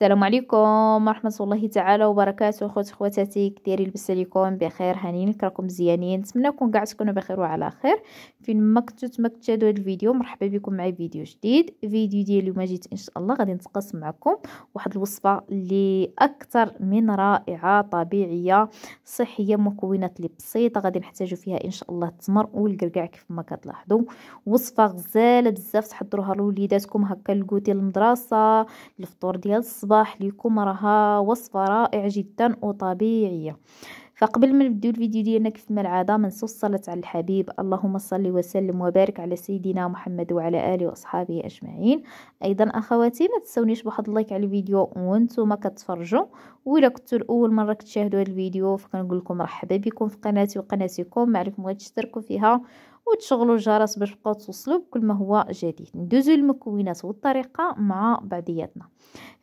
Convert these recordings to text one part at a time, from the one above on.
السلام عليكم ورحمة الله تعالى وبركاته خوت خواتاتي كديري لبس عليكم بخير هانين كراكم مزيانين نتمنىكم كاع تكونوا بخير وعلى خير فين ما كنتو تمكتشادوا هذا الفيديو مرحبا بكم معي فيديو جديد فيديو ديال اليوم جيت ان شاء الله غادي نتقاسم معكم واحد الوصفه اللي اكثر من رائعه طبيعيه صحيه مكونات اللي بسيطه غادي نحتاجوا فيها ان شاء الله التمر والكركاع كيف ما كتلاحظوا وصفه غزاله بزاف تحضروها لوليداتكم هكا لكوتي المدرسه الفطور ديال الصباح الصباح ليكم راها وصفة رائعة جدا وطبيعية فقبل ما نبداو الفيديو ديالنا كيف ما العاده ما نسوا الصلاه على الحبيب اللهم صل وسلم وبارك على سيدنا محمد وعلى اله واصحابه اجمعين ايضا اخواتي ما تنسونيش بواحد اللايك على الفيديو وانتم كتفرجوا ولا كنتوا لاول مره كتشاهدوا هذا الفيديو فكنقول لكم مرحبا بكم في قناتي وقناتكم ما عليكم تشتركوا فيها وتشغلوا الجرس باش تبقاو توصلوا بكل ما هو جديد ندوزو المكونات والطريقه مع بعضياتنا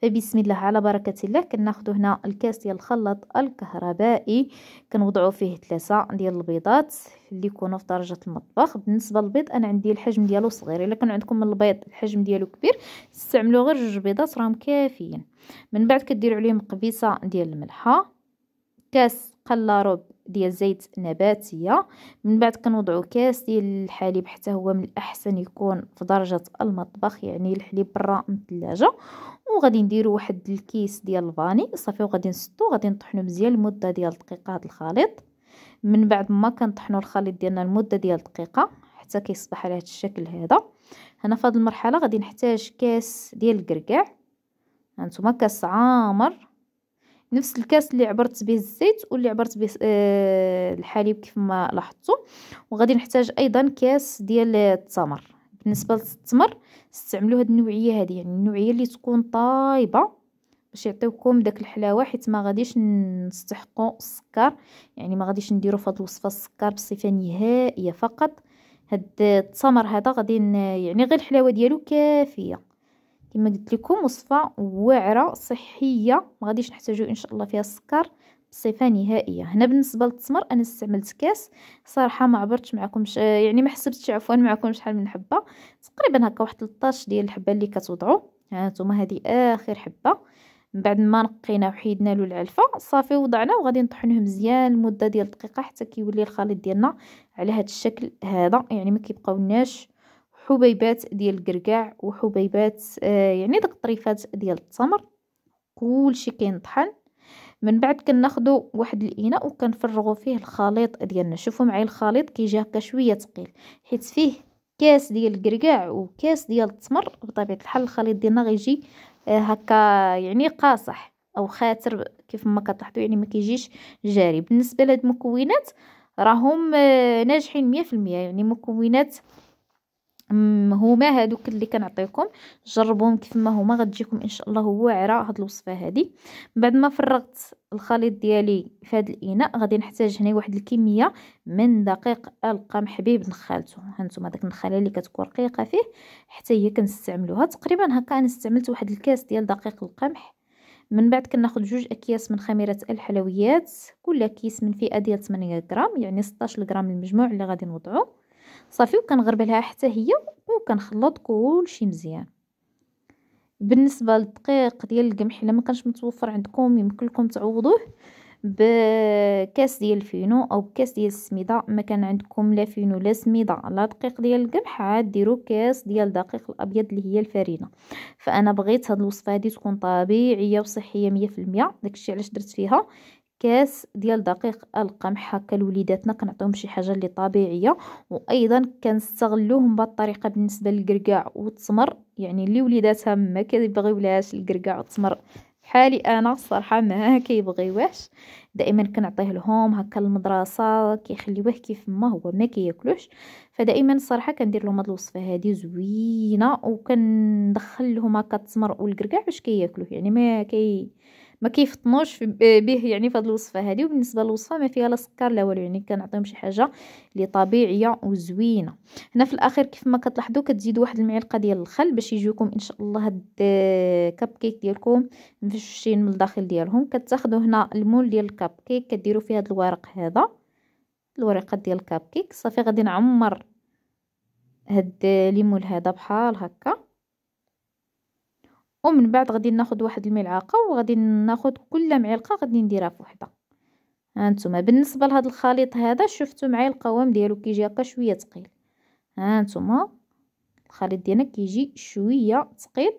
فبسم الله على بركه الله كناخذوا هنا الكاس ديال الخلاط الكهربائي كنوضعو فيه ثلاثه ديال البيضات اللي يكونوا في درجه المطبخ بالنسبه للبيض انا عندي الحجم ديالو صغير الا كان عندكم البيض الحجم ديالو كبير استعملوا غير جوج بيضات راهم كافيين من بعد كديروا عليهم قبيصه ديال الملحه كاس قلا ربع ديال زيت نباتيه من بعد كنوضعو كاس ديال الحليب حتى هو من الاحسن يكون في درجه المطبخ يعني الحليب برا من الثلاجه وغادي نديرو واحد الكيس ديال الفاني صافي وغادي نسدو غادي نطحنو مزيان لمده ديال دقيقه هاد الخليط من بعد ما كنطحنو الخليط ديالنا لمده ديال دقيقه حتى كيصبح على هاد الشكل هذا هنا في هاد المرحله غادي نحتاج كاس ديال الكركاع هانتوما كاس عامر نفس الكاس اللي عبرت به الزيت واللي عبرت به آه، الحليب كيف ما لاحظتوا وغادي نحتاج ايضا كاس ديال التمر بالنسبه للتمر استعملوا هذه النوعيه هذه يعني النوعيه اللي تكون طايبه باش يعطيوكم داك الحلاوه حيت ما غاديش نستحقوا السكر يعني ما غاديش نديروا في هذه الوصفه السكر بصفه نهائيه فقط هاد التمر هذا غادي يعني غير الحلاوه ديالو كافيه كما قلت لكم وصفه واعره صحيه ما غاديش نحتاجو ان شاء الله فيها السكر بصفه نهائيه هنا بالنسبه للتمر انا استعملت كاس صراحه ما عبرتش معكم يعني ما حسبتش عفوا معكم شحال من حبه تقريبا هكا واحد 13 ديال الحبه اللي كتوضعوا ها انتم هذه اخر حبه من بعد ما نقينا وحيدنا له العلفه صافي وضعنا وغادي نطحنوه مزيان لمده ديال دقيقه حتى كيولي الخليط ديالنا على هذا الشكل هذا يعني ما كيبقاوناش حبيبات ديال الكركاع وحبيبات آه يعني داك الطريفات ديال التمر كلشي كينطحن من بعد كناخذوا واحد الاناء وكنفرغوا فيه الخليط ديالنا شوفوا معايا الخليط كيجي هكا شويه ثقيل حيت فيه كاس ديال الكركاع وكاس ديال التمر بطبيعه الحال الخليط ديالنا غيجي آه، هكا يعني قاصح او خاتر كيف ما كتلاحظوا يعني ما كيجيش جاري بالنسبه لهاد المكونات راهم آه، ناجحين 100% يعني مكونات هما هادوك اللي كنعطيكم جربوهم كيف ما هما غتجيكم ان شاء الله واعره هاد الوصفه هادي من بعد ما فرغت الخليط ديالي في هاد الاناء غادي نحتاج هنا واحد الكميه من دقيق القمح حبيب نخالته هانتوما داك النخاله اللي كتكون رقيقه فيه حتى هي كنستعملوها تقريبا هكا انا استعملت واحد الكاس ديال دقيق القمح من بعد كناخذ جوج اكياس من خميره الحلويات كل كيس من فئه ديال 8 غرام يعني 16 غرام المجموع اللي غادي نوضعوه صافي وكنغربلها حتى هي وكنخلط كلشي مزيان بالنسبه للدقيق ديال القمح الا ما كانش متوفر عندكم يمكن لكم تعوضوه بكاس ديال الفينو او بكاس ديال السميده ما كان عندكم لا فينو لا سميده لا دقيق ديال القمح عاد ديروا كاس ديال الدقيق الابيض اللي هي الفارينه فانا بغيت هذه الوصفه هذه تكون طبيعيه وصحيه 100% داكشي علاش درت فيها كاس ديال دقيق القمح هكا لوليداتنا كنعطيهم شي حاجه اللي طبيعيه وايضا كنستغلوهم بهاد الطريقه بالنسبه للكركاع والتمر يعني اللي وليداتها ما كيبغيولاش الكركاع والتمر حالي انا الصراحه ما كيبغيوهش دائما كنعطيه لهم هكا المدرسه كيخليوه كيف ما هو ما كياكلوش فدائما الصراحه كندير لهم هاد الوصفه هادي زوينه وكندخل لهم هكا التمر والكركاع باش كياكلوه يعني ما كي ما كيفطنوش به يعني في هذه الوصفه هذه وبالنسبه للوصفه ما فيها لا سكر لا والو يعني كنعطيهم شي حاجه اللي طبيعيه وزوينه هنا في الاخير كيف ما كتلاحظوا كتزيدوا واحد المعلقه ديال الخل باش يجيكم ان شاء الله هاد كاب كيك ديالكم مفشوشين من الداخل ديالهم كتاخذوا هنا المول ديال الكاب كيك كديروا فيه هاد الورق هذا الورقه ديال الكاب كيك صافي غادي نعمر هاد ليمول هذا بحال هكا ومن بعد غادي ناخذ واحد الملعقه وغادي ناخذ كل معلقه غادي نديرها فوحده هانتوما بالنسبه لهذا الخليط هذا شفتوا معايا القوام ديالو كيجي هكا شويه ثقيل هانتوما الخليط ديالنا كيجي شويه ثقيل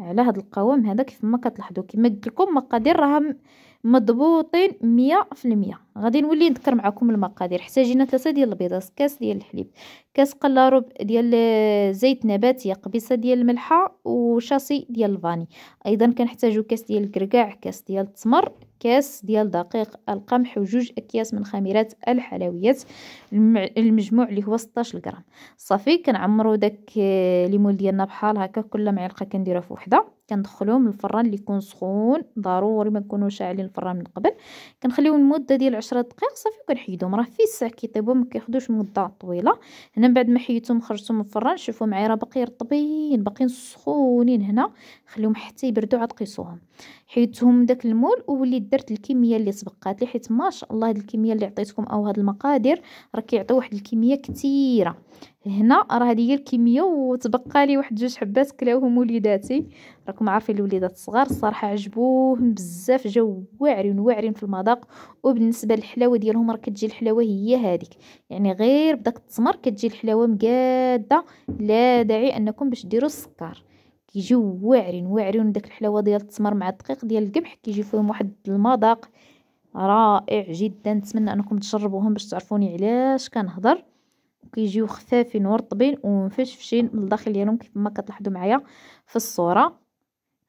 على هذا القوام هذا كيف ما كتلاحظوا كما قلت لكم مقادير راه مضبوطين مية في المية غادي نولي نذكر معكم المقادير جينا ثلاثة ديال البيضات كاس ديال الحليب كاس قلارب ديال زيت نباتي قبيصه ديال الملحه وشاصي ديال الفاني ايضا كنحتاجو كاس ديال الكركاع كاس ديال التمر كاس ديال دقيق القمح وجوج اكياس من خميرات الحلويات المجموع اللي هو 16 غرام صافي كنعمرو داك آه، ليمون ديالنا بحال هكا كل معلقه كنديرها في وحده كندخلوهم للفران اللي يكون سخون ضروري ما نكونوش عالين الفران من قبل كنخليوهم المده ديال 10 دقائق صافي وكنحيدهم راه في الساع كيطيبوا ما كياخذوش مده طويله هنا من بعد ما حيدتهم خرجتهم من الفران شوفوا معايا راه باقي رطبين باقيين سخونين هنا خليهم حتى يبردوا عاد قيسوهم حيدتهم من داك المول ووليت درت الكميه اللي سبقات لي حيت ما شاء الله هاد الكميه اللي عطيتكم او هاد المقادير راه كيعطيو واحد الكميه كثيره هنا راه هذه هي الكميه وتبقى لي واحد جوج حبات كلاوهم وليداتي راكم عارفين الوليدات الصغار الصراحه عجبوهم بزاف جاو واعرين واعرين في المذاق وبالنسبه للحلاوه ديالهم راه كتجي الحلاوه هي هذيك يعني غير بداك التمر كتجي الحلاوه مقاده لا داعي انكم باش ديروا السكر كيجيو واعرين واعرين داك الحلاوه ديال التمر مع الدقيق ديال القمح كيجي فيهم واحد المذاق رائع جدا نتمنى انكم تجربوهم باش تعرفوني علاش كنهضر وكيجيو خفافين ورطبين ومفشفشين من الداخل ديالهم كيف ما كتلاحظوا معايا في الصوره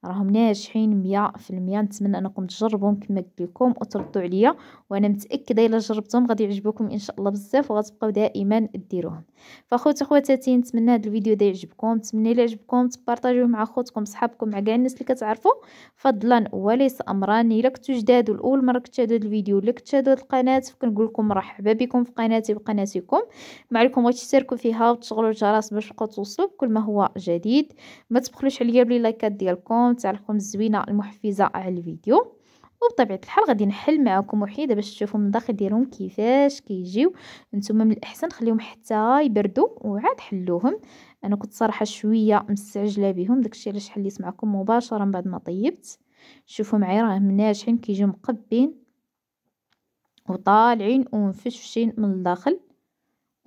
راهم ناجحين مية نتمنى انكم تجربوهم كما قلت لكم وتردوا عليا وانا متاكده الا جربتهم غادي يعجبوكم ان شاء الله بزاف وغتبقاو دائما ديروهم فاخوتي اخواتاتي نتمنى هذا الفيديو دا يعجبكم نتمنى الا عجبكم تبارطاجوه مع خوتكم صحابكم مع كاع الناس اللي كتعرفوا فضلا وليس امرا الا كنتو جداد والاول مره كتشاهدوا الفيديو ولا كتشاهدوا القناه فكنقول لكم مرحبا بكم في قناتي وقناتكم ما عليكم غير تشتركوا فيها وتشغلوا الجرس باش تبقاو توصلوا بكل ما هو جديد ما تبخلوش عليا بلي لايكات ديالكم القوام تاعكم الزوينه زوينه المحفزه على الفيديو وبطبيعه الحال غادي نحل معكم وحيده باش تشوفوا من الداخل ديالهم كيفاش كيجيو نتوما من الاحسن خليهم حتى يبردوا وعاد حلوهم انا كنت صراحه شويه مستعجله بهم داكشي علاش حليت معكم مباشره من بعد ما طيبت شوفوا معايا راهم ناجحين كيجيو مقبين وطالعين ومفشفشين من الداخل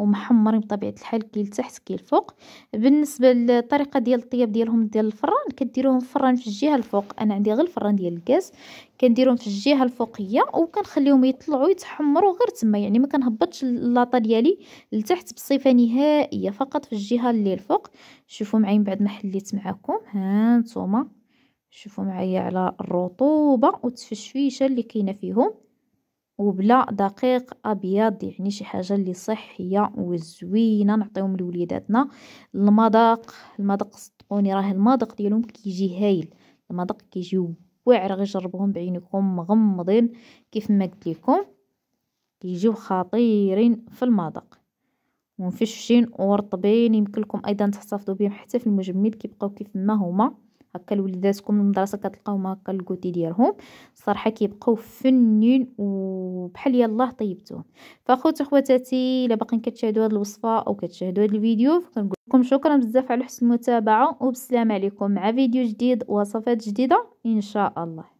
ومحمرين بطبيعه الحال كي لتحت كي الفوق بالنسبه للطريقه ديال الطياب ديالهم ديال الفران كديروهم فران في الجهه الفوق انا عندي غير الفران ديال الغاز كنديرهم في الجهه الفوقيه وكنخليهم يطلعوا يتحمروا غير تما يعني ما كنهبطش اللاطه ديالي لتحت بصفه نهائيه فقط في الجهه اللي الفوق شوفوا معايا من بعد ما حليت معكم ها نتوما شوفوا معايا على الرطوبه والتفشفيشه اللي كاينه فيهم وبلا دقيق ابيض يعني شي حاجه اللي صحيه وزوينه نعطيهم لوليداتنا المذاق المذاق صدقوني راه المذاق ديالهم كيجي هايل المذاق كيجي واعر غير جربوهم بعينكم مغمضين كيف ما قلت لكم كيجيو خطيرين في المذاق ومفشفشين ورطبين يمكن لكم ايضا تحتفظوا بهم حتى في المجمد كيبقاو كيف ما هما هكا لوليداتكم المدرسه كتلقاوهم هكا الكوتي ديالهم الصراحه كيبقاو فنين وبحال يلاه طيبتهم فاخوت اخواتاتي الا باقيين كتشاهدوا هذه الوصفه او كتشاهدوا هذا الفيديو كنقول لكم شكرا بزاف على حسن المتابعه وبالسلامه عليكم مع فيديو جديد وصفات جديده ان شاء الله